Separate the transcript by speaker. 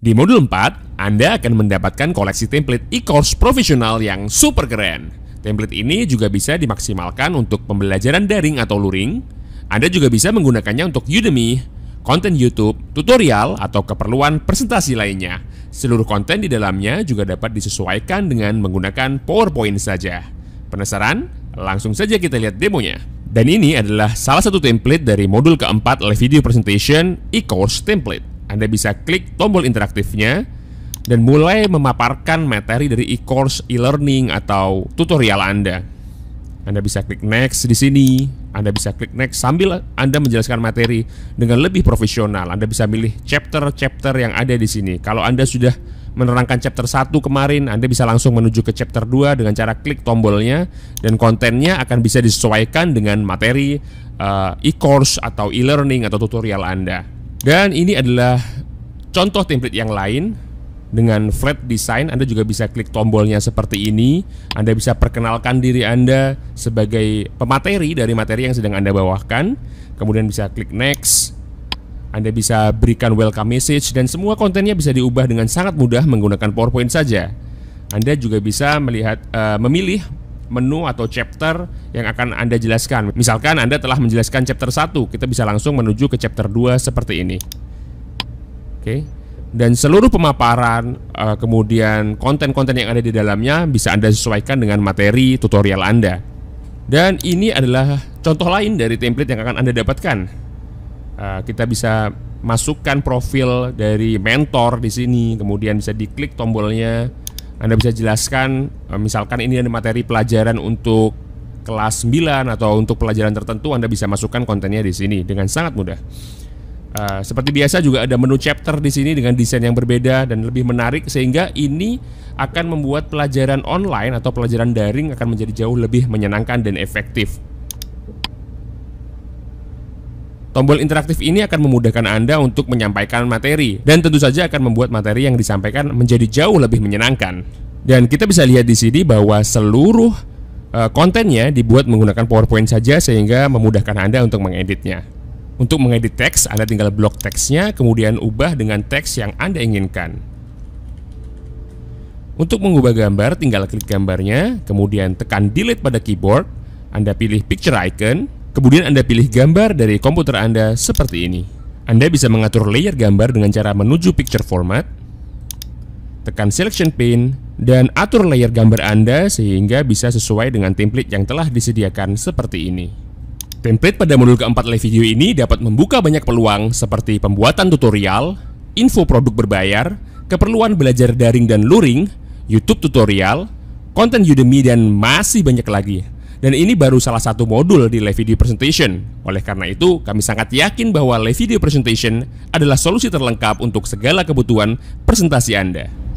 Speaker 1: Di modul 4, Anda akan mendapatkan koleksi template e-course profesional yang super keren. Template ini juga bisa dimaksimalkan untuk pembelajaran daring atau luring. Anda juga bisa menggunakannya untuk Udemy, konten YouTube, tutorial, atau keperluan presentasi lainnya. Seluruh konten di dalamnya juga dapat disesuaikan dengan menggunakan PowerPoint saja. Penasaran? Langsung saja kita lihat demonya. Dan ini adalah salah satu template dari modul keempat oleh video presentation e-course template. Anda bisa klik tombol interaktifnya dan mulai memaparkan materi dari e-course e-learning atau tutorial Anda. Anda bisa klik next di sini. Anda bisa klik next sambil Anda menjelaskan materi dengan lebih profesional. Anda bisa milih chapter-chapter yang ada di sini. Kalau Anda sudah menerangkan chapter 1 kemarin, Anda bisa langsung menuju ke chapter 2 dengan cara klik tombolnya dan kontennya akan bisa disesuaikan dengan materi eh, e-course atau e-learning atau tutorial Anda. Dan ini adalah contoh template yang lain dengan flat design Anda juga bisa klik tombolnya seperti ini Anda bisa perkenalkan diri Anda sebagai pemateri dari materi yang sedang Anda bawakan kemudian bisa klik next Anda bisa berikan welcome message dan semua kontennya bisa diubah dengan sangat mudah menggunakan PowerPoint saja Anda juga bisa melihat uh, memilih menu atau chapter yang akan Anda jelaskan. Misalkan Anda telah menjelaskan chapter 1, kita bisa langsung menuju ke chapter 2 seperti ini. Oke. Okay. Dan seluruh pemaparan eh, kemudian konten-konten yang ada di dalamnya bisa Anda sesuaikan dengan materi tutorial Anda. Dan ini adalah contoh lain dari template yang akan Anda dapatkan. Eh, kita bisa masukkan profil dari mentor di sini, kemudian bisa diklik tombolnya anda bisa jelaskan eh, misalkan ini ada materi pelajaran untuk kelas 9 atau untuk pelajaran tertentu Anda bisa masukkan kontennya di sini dengan sangat mudah. Uh, seperti biasa juga ada menu chapter di sini dengan desain yang berbeda dan lebih menarik sehingga ini akan membuat pelajaran online atau pelajaran daring akan menjadi jauh lebih menyenangkan dan efektif. Tombol interaktif ini akan memudahkan Anda untuk menyampaikan materi dan tentu saja akan membuat materi yang disampaikan menjadi jauh lebih menyenangkan. Dan kita bisa lihat di sini bahwa seluruh eh, kontennya dibuat menggunakan PowerPoint saja sehingga memudahkan Anda untuk mengeditnya. Untuk mengedit teks, Anda tinggal blok teksnya, kemudian ubah dengan teks yang Anda inginkan. Untuk mengubah gambar, tinggal klik gambarnya, kemudian tekan delete pada keyboard, Anda pilih picture icon, Kemudian Anda pilih gambar dari komputer Anda seperti ini. Anda bisa mengatur layer gambar dengan cara menuju picture format, tekan selection pane, dan atur layer gambar Anda sehingga bisa sesuai dengan template yang telah disediakan seperti ini. Template pada modul keempat live video ini dapat membuka banyak peluang seperti pembuatan tutorial, info produk berbayar, keperluan belajar daring dan luring, YouTube tutorial, konten Udemy, dan masih banyak lagi. Dan ini baru salah satu modul di live video presentation. Oleh karena itu, kami sangat yakin bahwa live video presentation adalah solusi terlengkap untuk segala kebutuhan presentasi Anda.